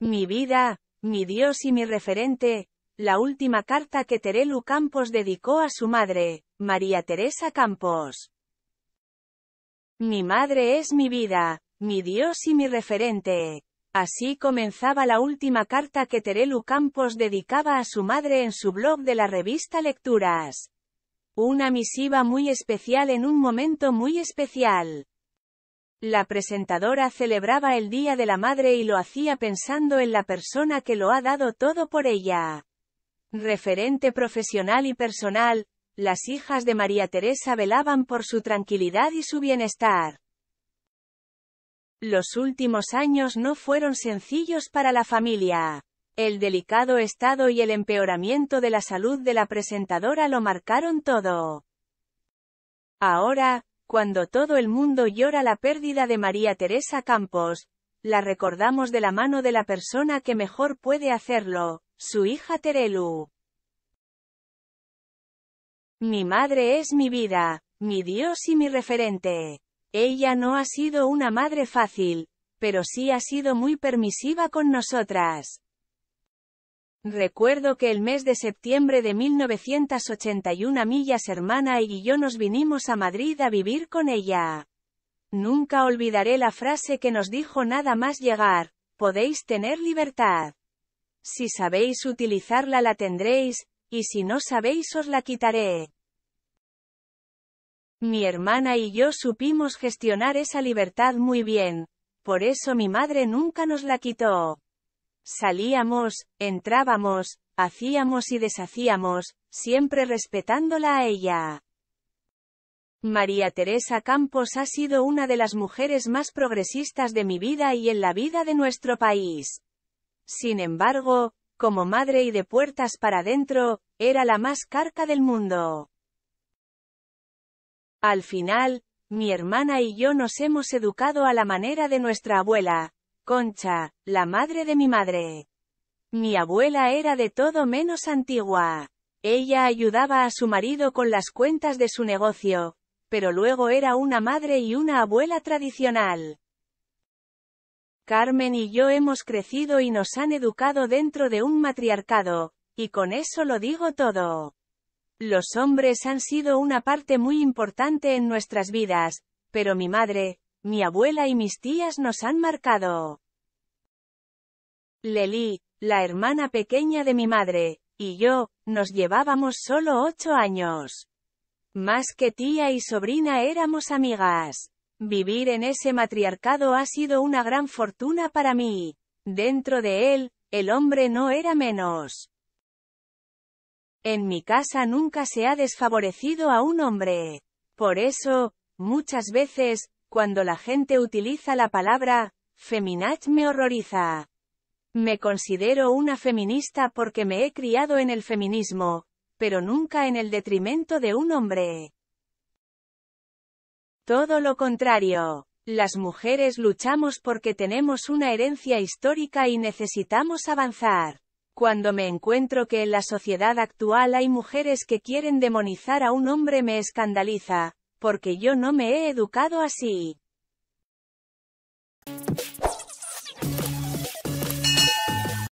Mi vida, mi Dios y mi referente, la última carta que Terelu Campos dedicó a su madre, María Teresa Campos. Mi madre es mi vida, mi Dios y mi referente. Así comenzaba la última carta que Terelu Campos dedicaba a su madre en su blog de la revista Lecturas. Una misiva muy especial en un momento muy especial. La presentadora celebraba el Día de la Madre y lo hacía pensando en la persona que lo ha dado todo por ella. Referente profesional y personal, las hijas de María Teresa velaban por su tranquilidad y su bienestar. Los últimos años no fueron sencillos para la familia. El delicado estado y el empeoramiento de la salud de la presentadora lo marcaron todo. Ahora, cuando todo el mundo llora la pérdida de María Teresa Campos, la recordamos de la mano de la persona que mejor puede hacerlo, su hija Terelu. Mi madre es mi vida, mi Dios y mi referente. Ella no ha sido una madre fácil, pero sí ha sido muy permisiva con nosotras. Recuerdo que el mes de septiembre de 1981 Millas hermana y yo nos vinimos a Madrid a vivir con ella. Nunca olvidaré la frase que nos dijo nada más llegar, podéis tener libertad. Si sabéis utilizarla la tendréis, y si no sabéis os la quitaré. Mi hermana y yo supimos gestionar esa libertad muy bien, por eso mi madre nunca nos la quitó. Salíamos, entrábamos, hacíamos y deshacíamos, siempre respetándola a ella. María Teresa Campos ha sido una de las mujeres más progresistas de mi vida y en la vida de nuestro país. Sin embargo, como madre y de puertas para adentro, era la más carca del mundo. Al final, mi hermana y yo nos hemos educado a la manera de nuestra abuela, Concha, la madre de mi madre. Mi abuela era de todo menos antigua. Ella ayudaba a su marido con las cuentas de su negocio, pero luego era una madre y una abuela tradicional. Carmen y yo hemos crecido y nos han educado dentro de un matriarcado, y con eso lo digo todo. Los hombres han sido una parte muy importante en nuestras vidas, pero mi madre, mi abuela y mis tías nos han marcado. Leli, la hermana pequeña de mi madre, y yo, nos llevábamos solo ocho años. Más que tía y sobrina éramos amigas. Vivir en ese matriarcado ha sido una gran fortuna para mí. Dentro de él, el hombre no era menos. En mi casa nunca se ha desfavorecido a un hombre. Por eso, muchas veces, cuando la gente utiliza la palabra feminaz me horroriza. Me considero una feminista porque me he criado en el feminismo, pero nunca en el detrimento de un hombre. Todo lo contrario. Las mujeres luchamos porque tenemos una herencia histórica y necesitamos avanzar. Cuando me encuentro que en la sociedad actual hay mujeres que quieren demonizar a un hombre me escandaliza, porque yo no me he educado así.